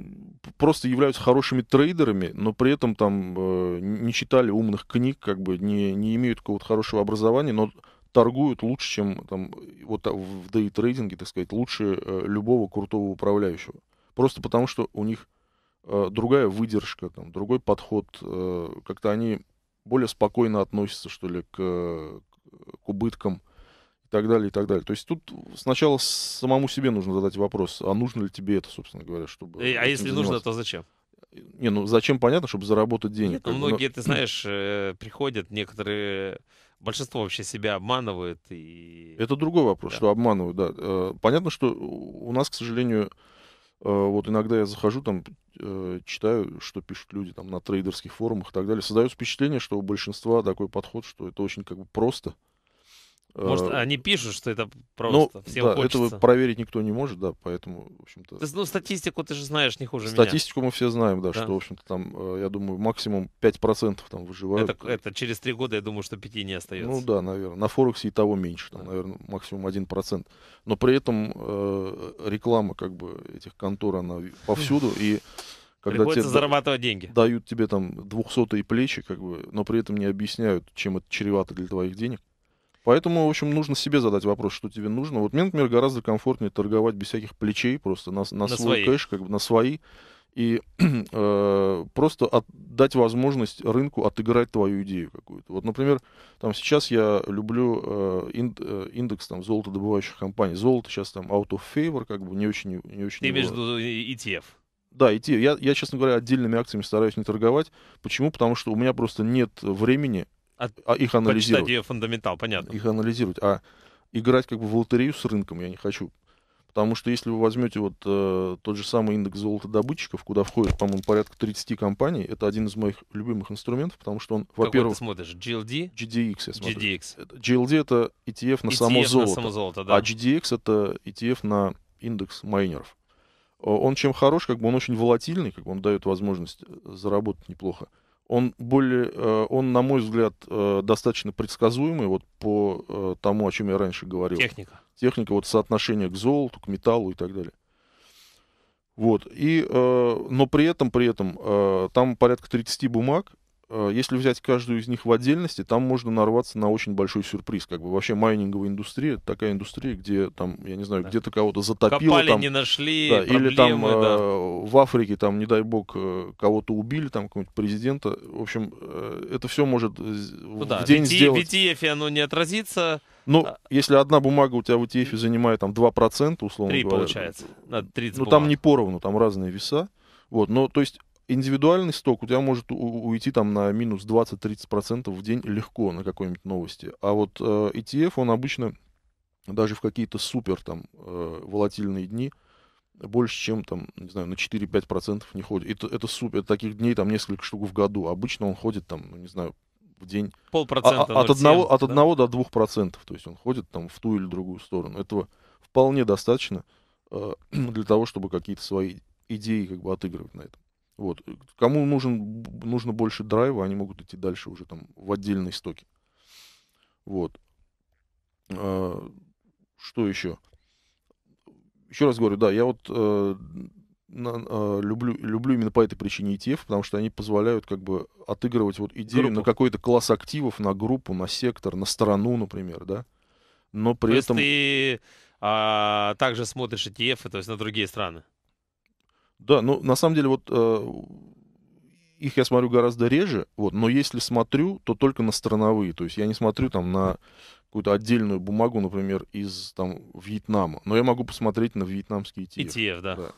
просто являются хорошими трейдерами, но при этом там э, не читали умных книг, как бы не, не имеют какого-то хорошего образования, но торгуют лучше, чем там, вот а, в дейтрейдинге, так сказать, лучше э, любого крутого управляющего. Просто потому, что у них э, другая выдержка, там, другой подход. Э, как-то они более спокойно относятся, что ли, к, к убыткам и так далее, и так далее. То есть тут сначала самому себе нужно задать вопрос, а нужно ли тебе это, собственно говоря, чтобы... Э, а если заниматься? нужно, то зачем? Не, ну зачем понятно, чтобы заработать денег. Нет, ну, многие, но... ты знаешь, э, приходят некоторые большинство вообще себя обманывает. И... Это другой вопрос, да. что обманывают, да. Э, понятно, что у нас, к сожалению, э, вот иногда я захожу, там, э, читаю, что пишут люди там на трейдерских форумах и так далее. Создается впечатление, что у большинства такой подход, что это очень как бы просто. Может, э, они пишут, что это ну, просто ну, всем да, хочется. этого проверить никто не может, да, поэтому, в общем-то... Ну, статистику ты же знаешь не хуже Статистику меня. мы все знаем, да, да, что, в общем-то, там, э, я думаю, максимум 5% там выживают. Это, это через три года, я думаю, что 5 не остается. Ну, да, наверное. На Форексе и того меньше, там, да. наверное, максимум 1%. Но при этом э, реклама, как бы, этих контор, она повсюду, и... Когда Приходится зарабатывать деньги. Дают тебе там двухсотые плечи, как бы, но при этом не объясняют, чем это чревато для твоих денег Поэтому, в общем, нужно себе задать вопрос, что тебе нужно. Вот мне, например, гораздо комфортнее торговать без всяких плечей, просто на, на, на свой свои. кэш, как бы на свои, и э, просто дать возможность рынку отыграть твою идею какую-то. Вот, например, там сейчас я люблю э, ин, э, индекс там золотодобывающих компаний. Золото сейчас там out of favor, как бы не очень, не очень. Ты имеешь в виду ETF? Э, да, ETF. Я, я, честно говоря, отдельными акциями стараюсь не торговать. Почему? Потому что у меня просто нет времени от, а их анализировать. Почитать ее фундаментал, понятно. Их анализировать. А играть как бы в лотерею с рынком я не хочу. Потому что если вы возьмете вот э, тот же самый индекс золотодобытчиков, куда входит, по-моему, порядка 30 компаний, это один из моих любимых инструментов, потому что он, во-первых... Какой ты смотришь? GLD? GDX, я смотрю. GDX. GLD — это ETF на ETF само золото. на само золото, да. А GDX — это ETF на индекс майнеров. Э, он чем хорош, как бы он очень волатильный, как бы он дает возможность э, заработать неплохо он более, э, он, на мой взгляд, э, достаточно предсказуемый, вот по э, тому, о чем я раньше говорил. Техника. Техника, вот соотношение к золоту, к металлу и так далее. Вот, и, но при этом, при этом, там порядка 30 бумаг, Э, если взять каждую из них в отдельности, там можно нарваться на очень большой сюрприз. Как бы вообще майнинговая индустрия, это такая индустрия, где там, я не знаю, да. где-то кого-то затопило. Копали, там, не нашли, да, проблемы, Или там э, да. э, в Африке, там, не дай бог, э, кого-то убили, там, какого-нибудь президента. В общем, э, это все может ну, в да. день VT, сделать. В ETF оно не отразится. Ну, а, если одна бумага у тебя в ETF занимает там 2%, условно 3 говоря. 3 получается. 30 ну, бумаг. там не поровну, там разные веса. Вот, но то есть индивидуальный сток у тебя может уйти там на минус 20-30% в день легко на какой-нибудь новости. А вот э, ETF, он обычно даже в какие-то супер там э, волатильные дни больше, чем там, не знаю, на 4-5% не ходит. Это, это супер, таких дней там несколько штук в году. Обычно он ходит там, ну, не знаю, в день... Полпроцента. А, а от, 7, одного, да? от одного до двух процентов. То есть он ходит там в ту или другую сторону. Этого вполне достаточно э, для того, чтобы какие-то свои идеи как бы отыгрывать на этом. Вот. Э, кому нужен, нужно больше драйва, они могут идти дальше уже там в отдельные стоке. Вот. А, что еще? Еще раз говорю, да, я вот э, на, э, люблю, люблю именно по этой причине ETF, потому что они позволяют как бы отыгрывать вот идею группу. на какой-то класс активов, на группу, на сектор, на страну, например, да. Но при то этом... Есть ты а, также смотришь ETF, то есть на другие страны? Да, ну на самом деле вот э, их я смотрю гораздо реже, вот, но если смотрю, то только на страновые. То есть я не смотрю там на какую-то отдельную бумагу, например, из там Вьетнама. Но я могу посмотреть на вьетнамские ETF. ETF, да. да.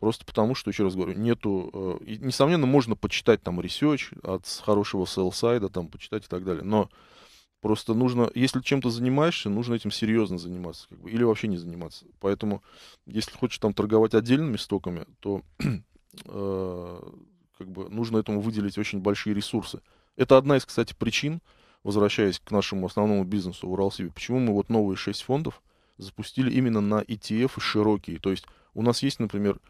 Просто потому, что, еще раз говорю, нету... Э, несомненно, можно почитать там ресерч от хорошего селсайда, там, почитать и так далее. Но Просто нужно, если чем-то занимаешься, нужно этим серьезно заниматься, как бы, или вообще не заниматься. Поэтому, если хочешь там торговать отдельными стоками, то э, как бы нужно этому выделить очень большие ресурсы. Это одна из, кстати, причин, возвращаясь к нашему основному бизнесу в Уралсибе, почему мы вот новые шесть фондов запустили именно на ETF широкие. То есть у нас есть, например,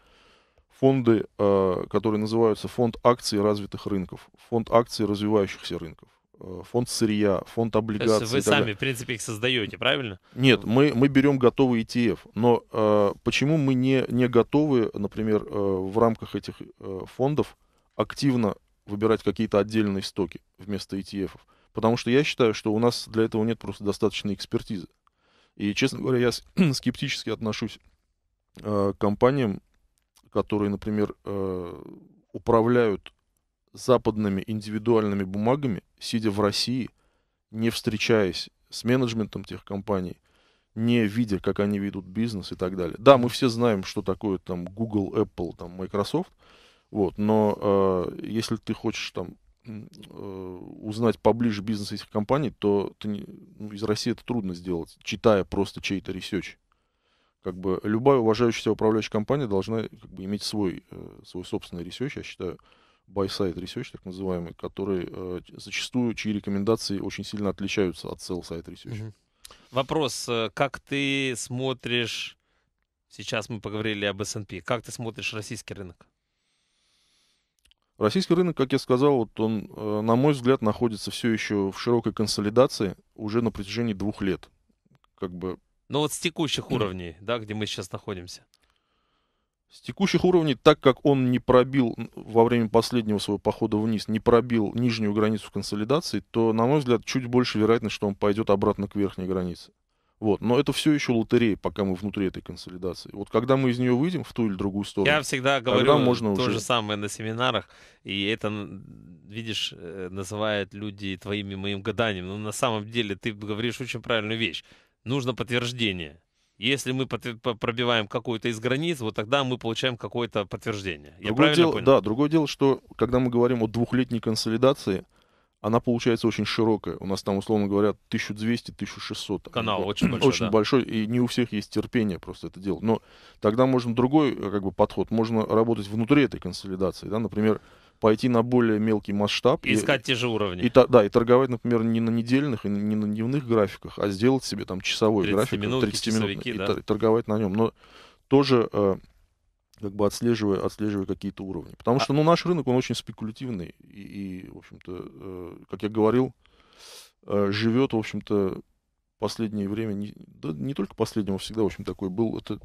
фонды, э, которые называются фонд акций развитых рынков, фонд акций развивающихся рынков, Э, фонд сырья, фонд облигаций. То есть вы сами, в принципе, их создаете, правильно? Нет, ну, мы, мы берем готовый ETF. Но э, почему мы не, не готовы, например, э, в рамках этих э, фондов активно выбирать какие-то отдельные стоки вместо ETF? Потому что я считаю, что у нас для этого нет просто достаточной экспертизы. И, честно говоря, я скептически отношусь э, к компаниям, которые, например, э, управляют западными индивидуальными бумагами, сидя в России, не встречаясь с менеджментом тех компаний, не видя, как они ведут бизнес и так далее. Да, мы все знаем, что такое там Google, Apple, там Microsoft, вот, но э, если ты хочешь там э, узнать поближе бизнес этих компаний, то ты не, ну, из России это трудно сделать, читая просто чей-то ресерч. Как бы любая уважающаяся управляющая компания должна как бы, иметь свой, э, свой собственный ресерч, я считаю buy-side research, так называемый, который э, зачастую, чьи рекомендации очень сильно отличаются от сел-сайт research. Угу. Вопрос, э, как ты смотришь, сейчас мы поговорили об S&P, как ты смотришь российский рынок? Российский рынок, как я сказал, вот он, э, на мой взгляд, находится все еще в широкой консолидации уже на протяжении двух лет. Как бы... Ну вот с текущих уровней, да, где мы сейчас находимся. С текущих уровней, так как он не пробил во время последнего своего похода вниз, не пробил нижнюю границу консолидации, то, на мой взгляд, чуть больше вероятность, что он пойдет обратно к верхней границе. Вот. Но это все еще лотерея, пока мы внутри этой консолидации. Вот когда мы из нее выйдем в ту или другую сторону. Я всегда говорю можно то уже... же самое на семинарах. И это, видишь, э, называют люди твоими моим гаданием. Но на самом деле ты говоришь очень правильную вещь. Нужно подтверждение. Если мы пробиваем какую-то из границ, вот тогда мы получаем какое-то подтверждение. Я другое дело, понял? Да, другое дело, что когда мы говорим о двухлетней консолидации, она получается очень широкая. У нас там, условно говоря, 1200-1600. Канал ну, очень большой. Очень да. большой, и не у всех есть терпение просто это делать. Но тогда можно другой э, как бы, подход. Можно работать внутри этой консолидации. Да? Например, пойти на более мелкий масштаб. И искать и, те же уровни. И, да, и торговать, например, не на недельных и не на дневных графиках, а сделать себе там часовой 30 график, минутки, 30 минут, и да? торговать на нем. Но тоже э, как бы отслеживая, отслеживая какие-то уровни. Потому а... что ну, наш рынок, он очень спекулятивный. И, и в общем-то, э, как я говорил, э, живет, в общем-то, последнее время, не, да не только последнего, всегда, в общем, такой был, это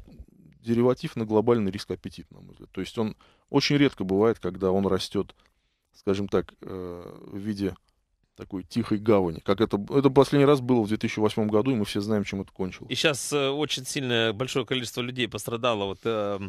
дериватив на глобальный риск аппетит, на мой взгляд. То есть он очень редко бывает, когда он растет, скажем так, э, в виде такой тихой гавани. Как это, это последний раз было в 2008 году, и мы все знаем, чем это кончилось. И сейчас э, очень сильное большое количество людей пострадало, вот э,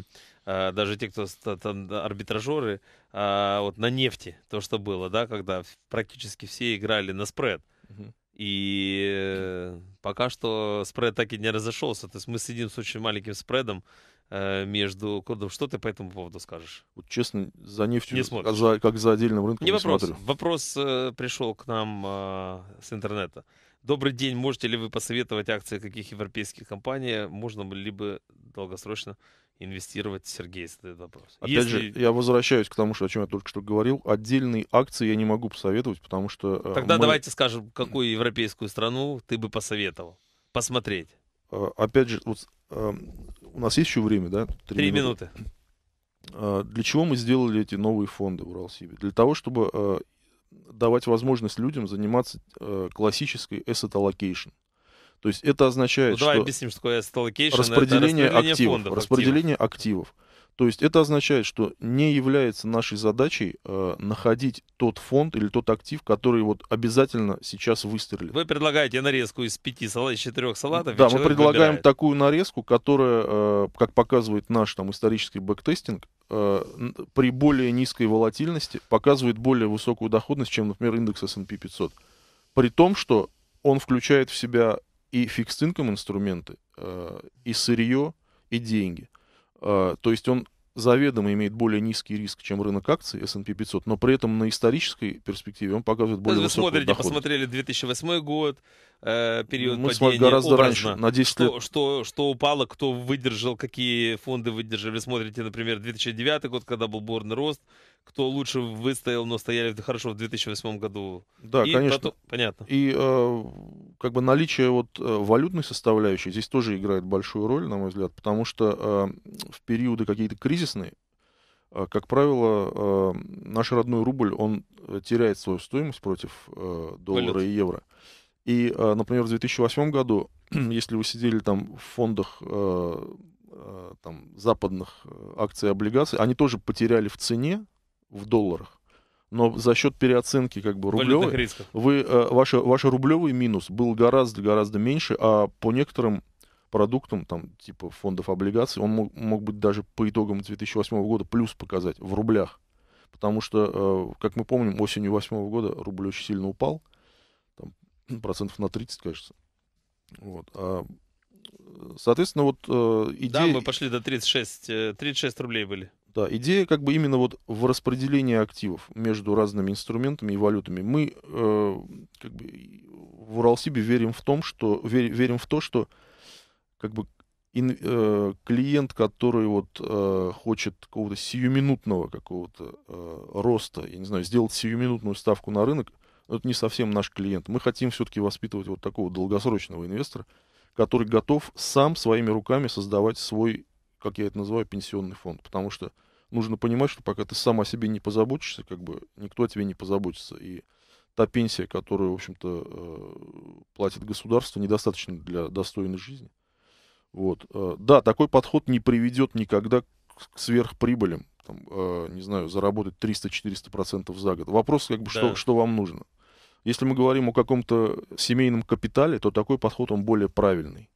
даже те, кто там арбитражеры, а, вот на нефти, то, что было, да, когда практически все играли на спред. Угу. И э, пока что спред так и не разошелся. То есть мы сидим с очень маленьким спредом э, между кодом. Что ты по этому поводу скажешь? Вот честно, за нефтью, не смотришь. как, за, как за отдельным рынком, не, не вопрос. смотрю. Вопрос э, пришел к нам э, с интернета. Добрый день, можете ли вы посоветовать акции каких европейских компаний? Можно ли бы долгосрочно инвестировать, Сергей, этот вопрос. Опять Если... же, я возвращаюсь к тому, что, о чем я только что говорил. Отдельные акции я не могу посоветовать, потому что... Э, Тогда мы... давайте скажем, какую европейскую страну ты бы посоветовал посмотреть. Э, опять же, вот, эм, у нас есть еще время, да? Три, Три минуты. минуты. Э, для чего мы сделали эти новые фонды в Уралсибе? Для того, чтобы давать возможность людям заниматься классической asset allocation. То есть это означает, ну, что... объясним, что такое распределение, распределение активов. Фондов, распределение активов. активов. То есть это означает, что не является нашей задачей э, находить тот фонд или тот актив, который вот обязательно сейчас выстрелит. Вы предлагаете нарезку из пяти салат, из четырех салатов. Да, мы предлагаем выбирает. такую нарезку, которая, э, как показывает наш там исторический бэктестинг, э, при более низкой волатильности показывает более высокую доходность, чем, например, индекс S&P 500. При том, что он включает в себя и фикс инком инструменты, э, и сырье, и деньги. Э, то есть он заведомо имеет более низкий риск, чем рынок акций S&P 500, но при этом на исторической перспективе он показывает более высокую Вы смотрите, доходность. посмотрели 2008 год, э, период Мы падения гораздо образно, раньше, на 10 что, Что, что упало, кто выдержал, какие фонды выдержали. Смотрите, например, 2009 год, когда был бурный рост, кто лучше выстоял, но стояли хорошо в 2008 году. Да, и конечно. Потом... Понятно. И э, как бы наличие вот э, валютной составляющей здесь тоже играет большую роль, на мой взгляд, потому что э, в периоды какие-то кризисные, э, как правило, э, наш родной рубль, он теряет свою стоимость против э, доллара Валют. и евро. И, э, например, в 2008 году, если вы сидели там в фондах... Э, э там, западных э, акций и облигаций, они тоже потеряли в цене в долларах. Но за счет переоценки как бы рублевой, вы, э, ваш, ваш рублевый минус был гораздо-гораздо меньше, а по некоторым продуктам, там, типа фондов облигаций, он мог, мог быть даже по итогам 2008 года плюс показать в рублях. Потому что, э, как мы помним, осенью 2008 года рубль очень сильно упал, там, процентов на 30, кажется. Вот. А, соответственно, вот э, идея... Да, мы пошли до 36, 36 э, рублей были. Да, идея как бы именно вот в распределении активов между разными инструментами и валютами. Мы э, как бы в Уралсибе верим в том, что вер, верим в то, что как бы ин, э, клиент, который вот э, хочет какого-то сиюминутного какого-то э, роста, я не знаю, сделать сиюминутную ставку на рынок, это не совсем наш клиент. Мы хотим все-таки воспитывать вот такого долгосрочного инвестора, который готов сам своими руками создавать свой как я это называю, пенсионный фонд. Потому что нужно понимать, что пока ты сам о себе не позаботишься, как бы никто о тебе не позаботится. И та пенсия, которую, в общем-то, э, платит государство, недостаточно для достойной жизни. Вот. Э, да, такой подход не приведет никогда к сверхприбылям. Там, э, не знаю, заработать 300-400% за год. Вопрос, как бы, да. что, что вам нужно. Если мы говорим о каком-то семейном капитале, то такой подход, он более правильный.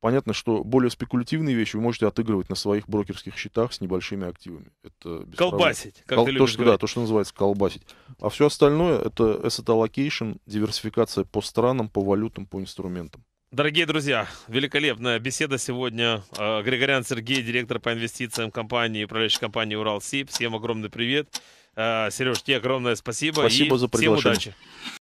Понятно, что более спекулятивные вещи вы можете отыгрывать на своих брокерских счетах с небольшими активами. Это колбасить, как Кол- ты то, что, говорить. Да, то, что называется колбасить. А все остальное — это asset allocation, диверсификация по странам, по валютам, по инструментам. Дорогие друзья, великолепная беседа сегодня. А, Григорян Сергей, директор по инвестициям компании, управляющей компании «Уралсиб». Всем огромный привет. А, Сереж, тебе огромное спасибо. Спасибо и за приглашение. Всем удачи.